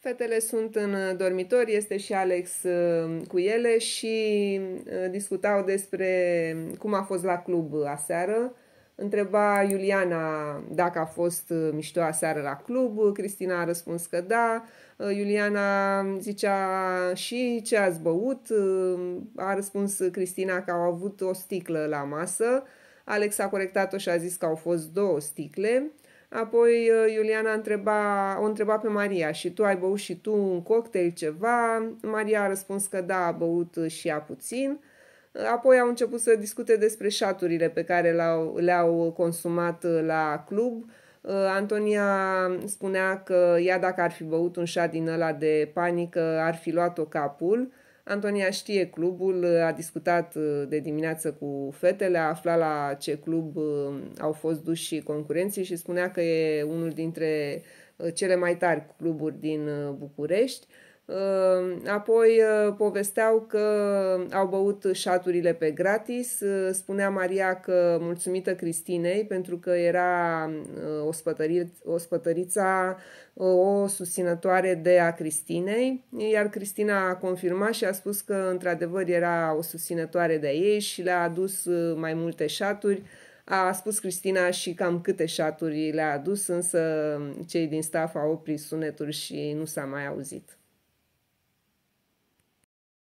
Fetele sunt în uh, dormitor, este și Alex uh, cu ele și uh, discutau despre cum a fost la club aseară. Întreba Iuliana dacă a fost mișto aseară la club, Cristina a răspuns că da, Iuliana zicea și ce ați băut, a răspuns Cristina că au avut o sticlă la masă, Alex a corectat-o și a zis că au fost două sticle, Apoi uh, Iuliana întreba, o întreba pe Maria și tu ai băut și tu un cocktail ceva? Maria a răspuns că da, a băut și ea puțin. Uh, apoi au început să discute despre șaturile pe care le-au, le-au consumat uh, la club. Antonia spunea că ea dacă ar fi băut un șat din ăla de panică ar fi luat-o capul. Antonia știe clubul, uh, a discutat uh, de dimineață cu fetele, a aflat la ce club uh, au fost duși și concurenții și spunea că e unul dintre cele mai tari cluburi din București. Ehm, apoi povesteau că au băut șaturile pe gratis. Spunea Maria că mulțumită Cristinei pentru că era o ospătărița o susținătoare de a Cristinei, iar Cristina a confirmat și a spus că într-adevăr era o susținătoare de ei și le-a adus mai multe șaturi. A spus Cristina și cam câte șaturi le-a adus, însă cei din staff au oprit sunetul și nu s-a mai auzit.